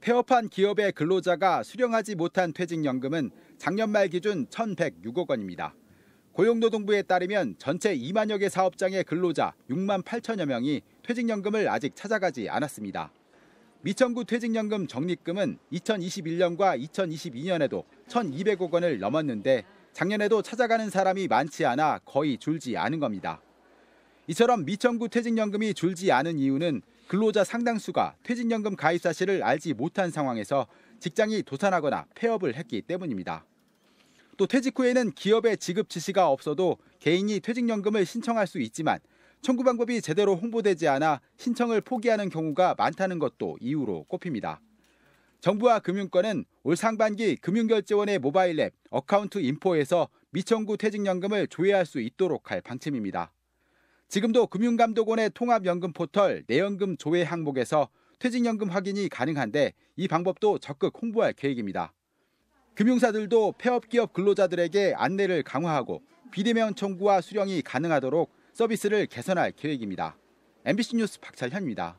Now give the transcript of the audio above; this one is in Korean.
폐업한 기업의 근로자가 수령하지 못한 퇴직연금은 작년 말 기준 1,106억 원입니다. 고용노동부에 따르면 전체 2만여 개 사업장의 근로자 6만 8천여 명이 퇴직연금을 아직 찾아가지 않았습니다. 미천구 퇴직연금 적립금은 2021년과 2022년에도 1,200억 원을 넘었는데 작년에도 찾아가는 사람이 많지 않아 거의 줄지 않은 겁니다. 이처럼 미천구 퇴직연금이 줄지 않은 이유는 근로자 상당수가 퇴직연금 가입 사실을 알지 못한 상황에서 직장이 도산하거나 폐업을 했기 때문입니다. 또 퇴직 후에는 기업의 지급 지시가 없어도 개인이 퇴직연금을 신청할 수 있지만 청구 방법이 제대로 홍보되지 않아 신청을 포기하는 경우가 많다는 것도 이유로 꼽힙니다. 정부와 금융권은 올 상반기 금융결제원의 모바일 앱 어카운트 인포에서 미청구 퇴직연금을 조회할 수 있도록 할 방침입니다. 지금도 금융감독원의 통합연금 포털 내연금 조회 항목에서 퇴직연금 확인이 가능한데 이 방법도 적극 홍보할 계획입니다. 금융사들도 폐업기업 근로자들에게 안내를 강화하고 비대면 청구와 수령이 가능하도록 서비스를 개선할 계획입니다. MBC 뉴스 박철현입니다.